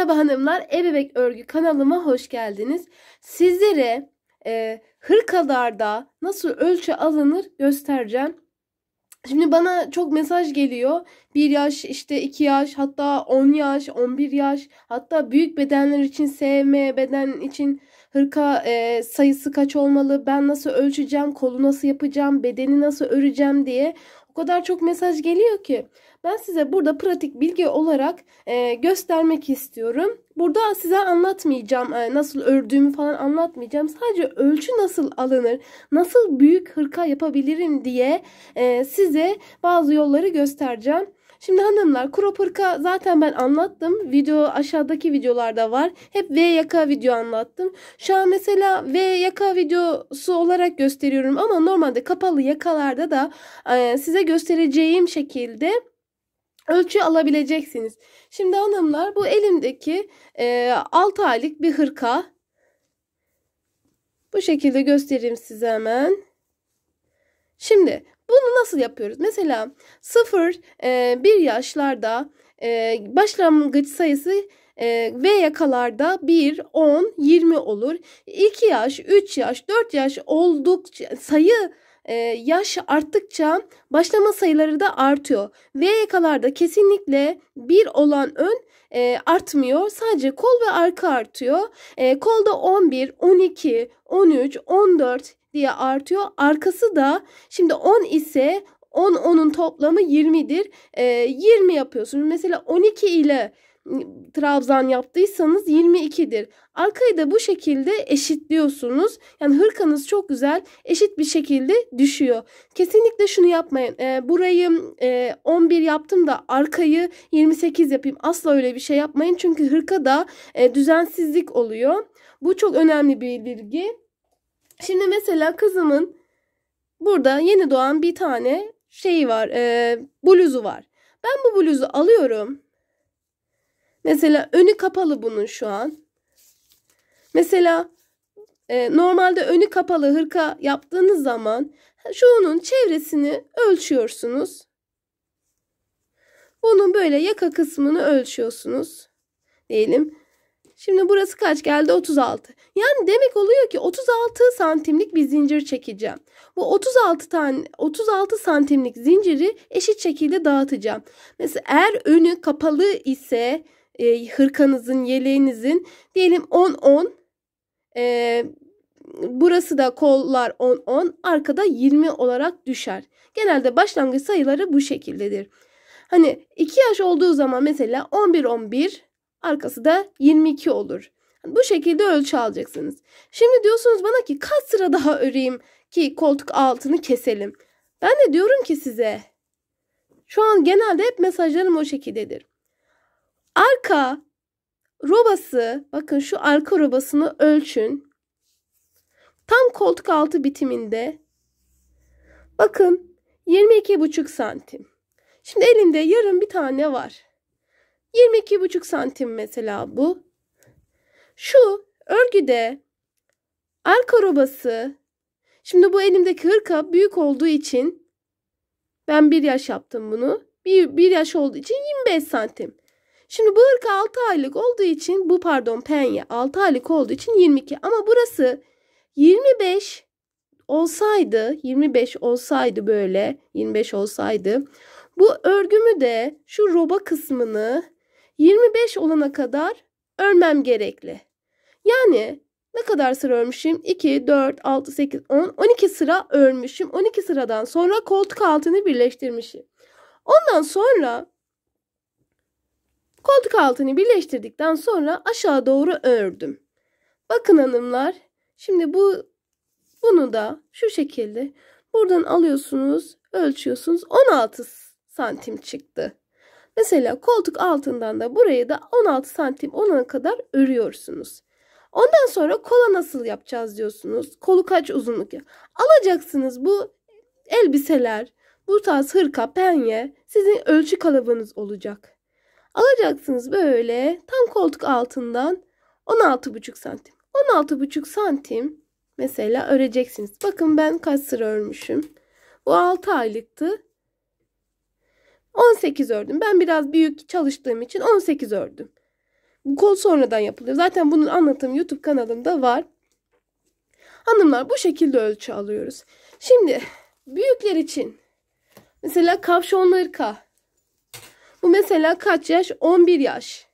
Merhaba hanımlar, Ebebek Örgü kanalıma hoş geldiniz. Sizlere e, hırkalarda nasıl ölçü alınır göstereceğim. Şimdi bana çok mesaj geliyor. 1 yaş, işte 2 yaş, hatta 10 yaş, 11 yaş, hatta büyük bedenler için SM, beden için hırka e, sayısı kaç olmalı, ben nasıl ölçeceğim, kolu nasıl yapacağım, bedeni nasıl öreceğim diye. O kadar çok mesaj geliyor ki. Ben size burada pratik bilgi olarak e, göstermek istiyorum. Burada size anlatmayacağım e, nasıl ördüğümü falan anlatmayacağım. Sadece ölçü nasıl alınır, nasıl büyük hırka yapabilirim diye e, size bazı yolları göstereceğim. Şimdi hanımlar kuru hırka zaten ben anlattım. Video aşağıdaki videolarda var. Hep V yaka video anlattım. Şu an mesela V yaka videosu olarak gösteriyorum ama normalde kapalı yakalarda da e, size göstereceğim şekilde ölçü alabileceksiniz. Şimdi hanımlar bu elimdeki 6 e, aylık bir hırka. Bu şekilde göstereyim size hemen. Şimdi bunu nasıl yapıyoruz? Mesela 0-1 e, yaşlarda e, başlangıç sayısı e, V yakalarda 1, 10, 20 olur. 2 yaş, 3 yaş, 4 yaş oldukça sayı yaş arttıkça başlama sayıları da artıyor. V yakalarda kesinlikle 1 olan ön artmıyor. Sadece kol ve arka artıyor. kolda 11, 12, 13, 14, diye artıyor. Arkası da şimdi 10 ise 10 onun toplamı 20'dir. E, 20 yapıyorsunuz. Mesela 12 ile ıı, trabzan yaptıysanız 22'dir. Arkayı da bu şekilde eşitliyorsunuz. Yani hırkanız çok güzel eşit bir şekilde düşüyor. Kesinlikle şunu yapmayın. E, burayı e, ıı, 11 yaptım da arkayı 28 yapayım. Asla öyle bir şey yapmayın. Çünkü hırkada e, ıı, düzensizlik oluyor. Bu çok önemli bir bilgi. Şimdi mesela kızımın burada yeni doğan bir tane şey var. E, bluzu var. Ben bu bluzu alıyorum. Mesela önü kapalı bunun şu an. Mesela e, normalde önü kapalı hırka yaptığınız zaman şunun çevresini ölçüyorsunuz. Bunun böyle yaka kısmını ölçüyorsunuz diyelim. Şimdi burası kaç geldi? 36. Yani demek oluyor ki 36 santimlik bir zincir çekeceğim. Bu 36 tane 36 santimlik zinciri eşit şekilde dağıtacağım. Mesela eğer önü kapalı ise e, hırkanızın, yeleğinizin diyelim 10 10 e, burası da kollar 10 10 arkada 20 olarak düşer. Genelde başlangıç sayıları bu şekildedir. Hani 2 yaş olduğu zaman mesela 11 11 Arkası da 22 olur. Bu şekilde ölçü alacaksınız. Şimdi diyorsunuz bana ki kaç sıra daha öreyim ki koltuk altını keselim. Ben de diyorum ki size. Şu an genelde hep mesajlarım o şekildedir. Arka robası bakın şu arka robasını ölçün. Tam koltuk altı bitiminde. Bakın 22,5 santim. Şimdi elimde yarım bir tane var. 22,5 santim mesela bu. Şu örgüde arka robası şimdi bu elimdeki hırka büyük olduğu için ben bir yaş yaptım bunu. Bir bir yaş olduğu için 25 santim. Şimdi bu hırka 6 aylık olduğu için bu pardon penye 6 aylık olduğu için 22 ama burası 25 olsaydı 25 olsaydı böyle 25 olsaydı bu örgümü de şu roba kısmını 25 olana kadar örmem gerekli. Yani ne kadar sıra örmüşüm? 2, 4, 6, 8, 10, 12 sıra örmüşüm. 12 sıradan sonra koltuk altını birleştirmişim. Ondan sonra koltuk altını birleştirdikten sonra aşağı doğru ördüm. Bakın hanımlar şimdi bu bunu da şu şekilde buradan alıyorsunuz ölçüyorsunuz 16 santim çıktı. Mesela koltuk altından da buraya da 16 santim olana kadar örüyorsunuz. Ondan sonra kola nasıl yapacağız diyorsunuz. Kolu kaç uzunluk ya. Alacaksınız bu elbiseler, bu tarz hırka, penye sizin ölçü kalıbınız olacak. Alacaksınız böyle tam koltuk altından 16,5 santim. 16,5 santim mesela öreceksiniz. Bakın ben kaç sıra örmüşüm. Bu 6 aylıktı. 18 ördüm. Ben biraz büyük çalıştığım için 18 ördüm. Bu kol sonradan yapılıyor. Zaten bunun anlatımı YouTube kanalımda var. Hanımlar bu şekilde ölçü alıyoruz. Şimdi büyükler için mesela kavşonları ka. Bu mesela kaç yaş? 11 yaş.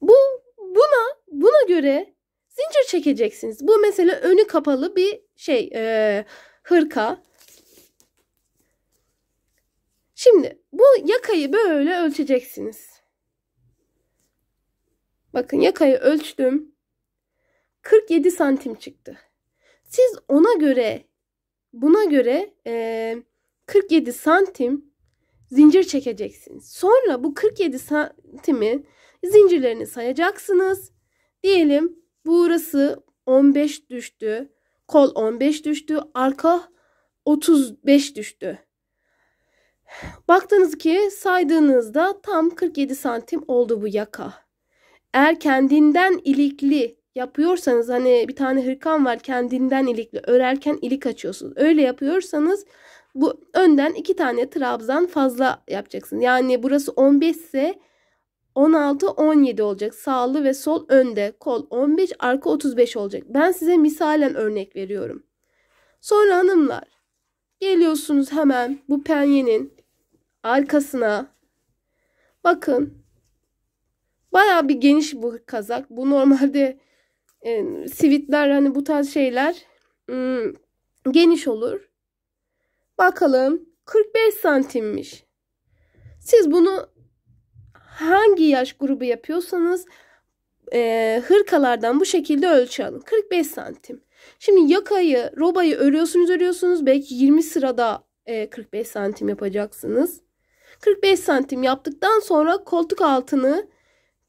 Bu buna buna göre zincir çekeceksiniz. Bu mesela önü kapalı bir şey e, hırka. Şimdi bu yakayı böyle ölçeceksiniz. Bakın yakayı ölçtüm. 47 santim çıktı. Siz ona göre buna göre e, 47 santim zincir çekeceksiniz. Sonra bu 47 santimi zincirlerini sayacaksınız. Diyelim burası 15 düştü. Kol 15 düştü. Arka 35 düştü. Baktınız ki saydığınızda tam 47 santim oldu bu yaka. Eğer kendinden ilikli yapıyorsanız hani bir tane hırkan var kendinden ilikli örerken ilik açıyorsunuz. Öyle yapıyorsanız bu önden iki tane trabzan fazla yapacaksın. Yani burası 15 ise 16 17 olacak. Sağlı ve sol önde kol 15 arka 35 olacak. Ben size misalen örnek veriyorum. Sonra hanımlar geliyorsunuz hemen bu penyenin arkasına bakın baya bir geniş bu kazak. Bu normalde e, sivitler hani bu tarz şeyler hmm, geniş olur. Bakalım 45 santimmiş. Siz bunu hangi yaş grubu yapıyorsanız e, hırkalardan bu şekilde ölçü alın. 45 santim. Şimdi yakayı, robayı örüyorsunuz örüyorsunuz. Belki 20 sırada e, 45 santim yapacaksınız. 45 santim yaptıktan sonra koltuk altını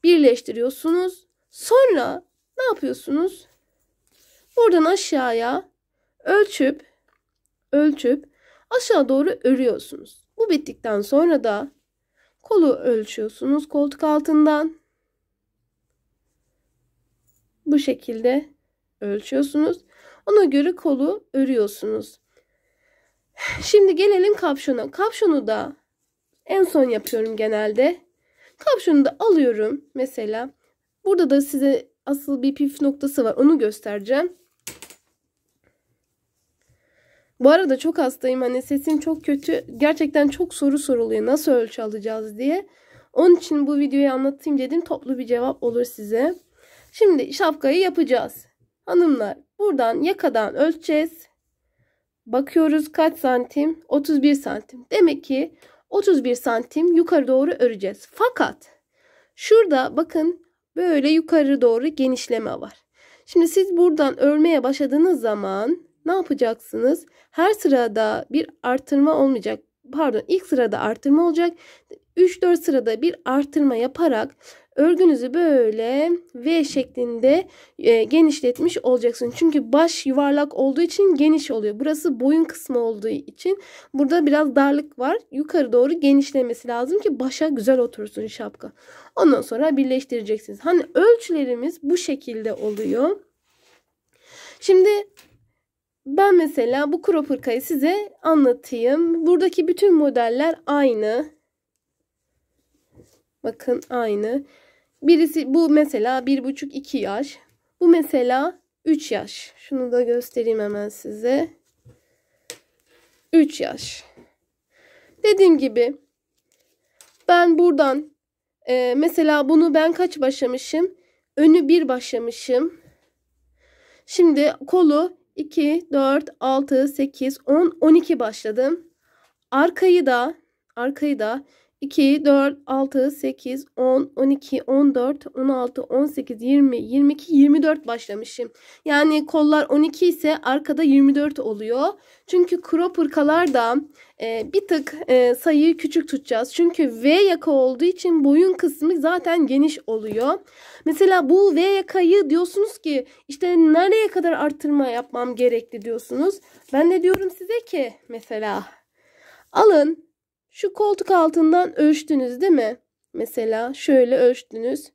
birleştiriyorsunuz. Sonra ne yapıyorsunuz? Buradan aşağıya ölçüp ölçüp aşağı doğru örüyorsunuz. Bu bittikten sonra da kolu ölçüyorsunuz koltuk altından. Bu şekilde ölçüyorsunuz. Ona göre kolu örüyorsunuz. Şimdi gelelim kapşona. Kapşonu da en son yapıyorum genelde. Kapşonu da alıyorum mesela. Burada da size asıl bir püf noktası var. Onu göstereceğim. Bu arada çok hastayım. Hani sesim çok kötü. Gerçekten çok soru soruluyor. Nasıl ölçü alacağız diye. Onun için bu videoyu anlatayım dedim. Toplu bir cevap olur size. Şimdi şapkayı yapacağız. Hanımlar buradan yakadan ölçeceğiz. Bakıyoruz kaç santim? 31 santim. Demek ki 31 santim yukarı doğru öreceğiz. Fakat şurada bakın böyle yukarı doğru genişleme var. Şimdi siz buradan örmeye başladığınız zaman ne yapacaksınız? Her sırada bir artırma olmayacak. Pardon ilk sırada artırma olacak. 3-4 sırada bir artırma yaparak Örgünüzü böyle V şeklinde e, genişletmiş olacaksın. Çünkü baş yuvarlak olduğu için geniş oluyor. Burası boyun kısmı olduğu için burada biraz darlık var. Yukarı doğru genişlemesi lazım ki başa güzel otursun şapka. Ondan sonra birleştireceksiniz. Hani ölçülerimiz bu şekilde oluyor. Şimdi ben mesela bu crop hırkayı size anlatayım. Buradaki bütün modeller aynı. Bakın aynı. Birisi bu mesela 1,5-2 yaş. Bu mesela 3 yaş. Şunu da göstereyim hemen size. 3 yaş. Dediğim gibi ben buradan e, mesela bunu ben kaç başlamışım? Önü 1 başlamışım. Şimdi kolu 2, 4, 6, 8, 10, 12 başladım. Arkayı da arkayı da 2, 4, 6, 8, 10, 12, 14, 16, 18, 20, 22, 24 başlamışım. Yani kollar 12 ise arkada 24 oluyor. Çünkü crop hırkalarda e, bir tık e, sayıyı küçük tutacağız. Çünkü V yaka olduğu için boyun kısmı zaten geniş oluyor. Mesela bu V yakayı diyorsunuz ki işte nereye kadar arttırma yapmam gerekli diyorsunuz. Ben de diyorum size ki mesela alın şu koltuk altından ölçtünüz değil mi? Mesela şöyle ölçtünüz.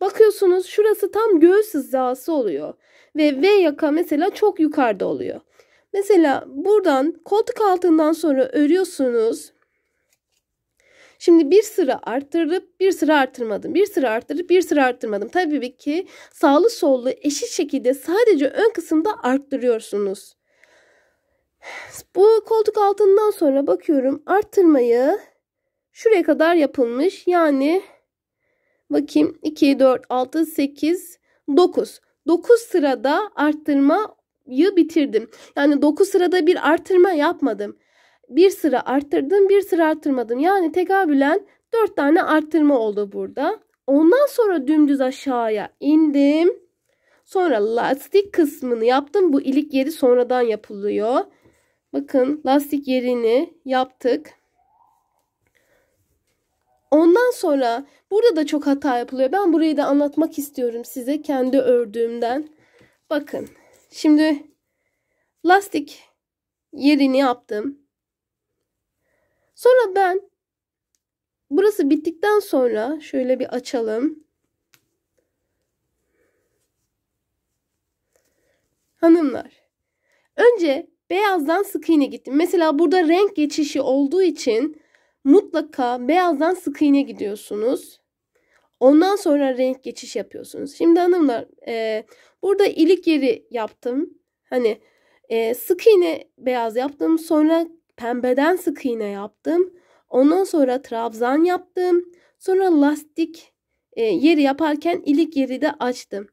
Bakıyorsunuz şurası tam göğüs hizası oluyor. Ve V yaka mesela çok yukarıda oluyor. Mesela buradan koltuk altından sonra örüyorsunuz. Şimdi bir sıra arttırıp bir sıra arttırmadım. Bir sıra arttırıp bir sıra arttırmadım. Tabii ki sağlı sollu eşit şekilde sadece ön kısımda arttırıyorsunuz. Bu koltuk altından sonra bakıyorum arttırmayı şuraya kadar yapılmış. Yani bakayım 2, 4, 6, 8, 9. 9 sırada arttırmayı bitirdim. Yani 9 sırada bir arttırma yapmadım. Bir sıra arttırdım, bir sıra arttırmadım. Yani tekabülen 4 tane arttırma oldu burada. Ondan sonra dümdüz aşağıya indim. Sonra lastik kısmını yaptım. Bu ilik yeri sonradan yapılıyor. Bakın lastik yerini yaptık. Ondan sonra burada da çok hata yapılıyor. Ben burayı da anlatmak istiyorum size kendi ördüğümden. Bakın şimdi lastik yerini yaptım. Sonra ben burası bittikten sonra şöyle bir açalım. Hanımlar önce Beyazdan sık iğne gittim. Mesela burada renk geçişi olduğu için mutlaka beyazdan sık iğne gidiyorsunuz. Ondan sonra renk geçiş yapıyorsunuz. Şimdi hanımlar e, burada ilik yeri yaptım. Hani e, sık iğne beyaz yaptım. Sonra pembeden sık iğne yaptım. Ondan sonra trabzan yaptım. Sonra lastik e, yeri yaparken ilik yeri de açtım.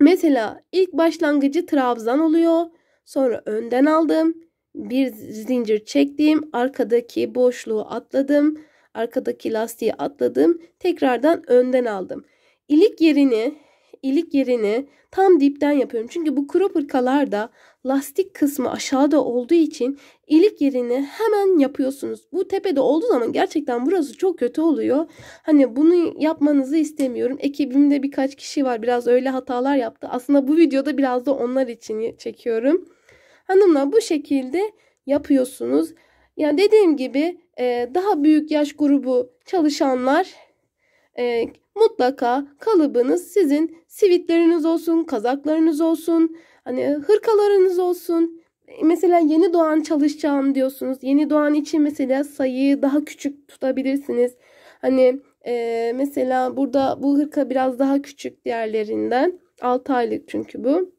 Mesela ilk başlangıcı trabzan oluyor. Sonra önden aldım. Bir zincir çektim. Arkadaki boşluğu atladım. Arkadaki lastiği atladım. Tekrardan önden aldım. İlik yerini ilik yerini tam dipten yapıyorum. Çünkü bu kuru pırkalarda lastik kısmı aşağıda olduğu için ilik yerini hemen yapıyorsunuz. Bu tepede olduğu zaman gerçekten burası çok kötü oluyor. Hani bunu yapmanızı istemiyorum. Ekibimde birkaç kişi var biraz öyle hatalar yaptı. Aslında bu videoda biraz da onlar için çekiyorum. Hanımlar bu şekilde yapıyorsunuz. Yani dediğim gibi daha büyük yaş grubu çalışanlar e, mutlaka kalıbınız sizin sivitleriniz olsun, kazaklarınız olsun, hani e, hırkalarınız olsun. E, mesela yeni doğan çalışacağım diyorsunuz. Yeni doğan için mesela sayıyı daha küçük tutabilirsiniz. Hani e, mesela burada bu hırka biraz daha küçük diğerlerinden. 6 aylık çünkü bu.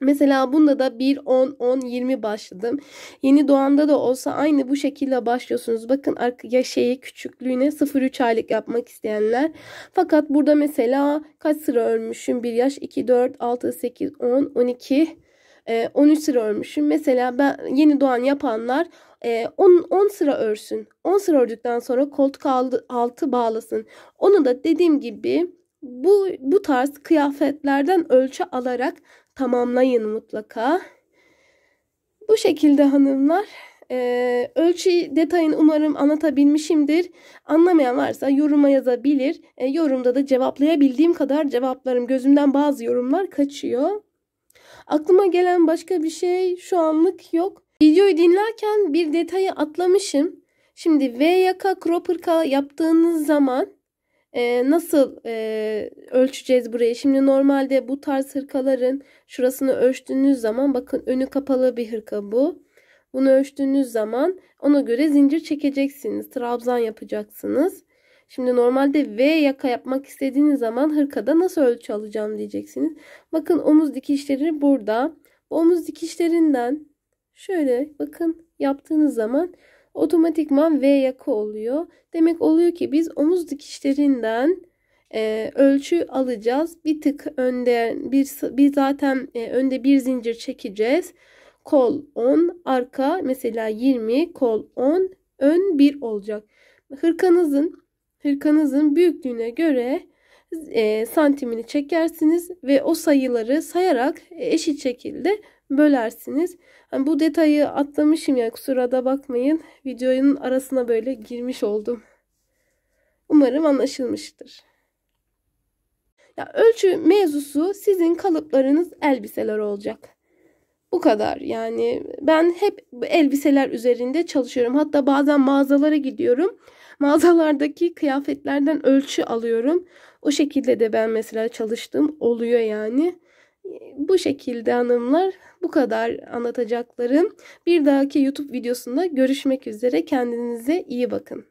Mesela bunda da 1, 10, 10, 20 başladım. Yeni doğanda da olsa aynı bu şekilde başlıyorsunuz. Bakın ya şeyi küçüklüğüne 0-3 aylık yapmak isteyenler. Fakat burada mesela kaç sıra örmüşüm? 1 yaş, 2, 4, 6, 8, 10, 12, 13 sıra örmüşüm. Mesela ben yeni doğan yapanlar 10, e, 10 sıra örsün. 10 sıra ördükten sonra koltuk altı bağlasın. Onu da dediğim gibi bu bu tarz kıyafetlerden ölçü alarak tamamlayın mutlaka. Bu şekilde hanımlar. Ee, ölçü detayını umarım anlatabilmişimdir. Anlamayan varsa yoruma yazabilir. Ee, yorumda da cevaplayabildiğim kadar cevaplarım. Gözümden bazı yorumlar kaçıyor. Aklıma gelen başka bir şey şu anlık yok. Videoyu dinlerken bir detayı atlamışım. Şimdi V yaka cropper yaptığınız zaman e, nasıl e, ölçeceğiz burayı? Şimdi normalde bu tarz hırkaların şurasını ölçtüğünüz zaman bakın önü kapalı bir hırka bu. Bunu ölçtüğünüz zaman ona göre zincir çekeceksiniz. Trabzan yapacaksınız. Şimdi normalde V yaka yapmak istediğiniz zaman hırkada nasıl ölçü alacağım diyeceksiniz. Bakın omuz dikişleri burada. Omuz dikişlerinden şöyle bakın yaptığınız zaman otomatikman V yaka oluyor. Demek oluyor ki biz omuz dikişlerinden e, ölçü alacağız. Bir tık önde bir, bir zaten e, önde bir zincir çekeceğiz. Kol 10, arka mesela 20, kol 10, ön 1 olacak. Hırkanızın hırkanızın büyüklüğüne göre e, santimini çekersiniz ve o sayıları sayarak eşit şekilde bölersiniz. Yani bu detayı atlamışım ya yani kusura da bakmayın. Videonun arasına böyle girmiş oldum. Umarım anlaşılmıştır. Ya ölçü mevzusu sizin kalıplarınız elbiseler olacak. Bu kadar yani ben hep elbiseler üzerinde çalışıyorum. Hatta bazen mağazalara gidiyorum. Mağazalardaki kıyafetlerden ölçü alıyorum. O şekilde de ben mesela çalıştığım oluyor yani bu şekilde hanımlar bu kadar anlatacaklarım. Bir dahaki YouTube videosunda görüşmek üzere. Kendinize iyi bakın.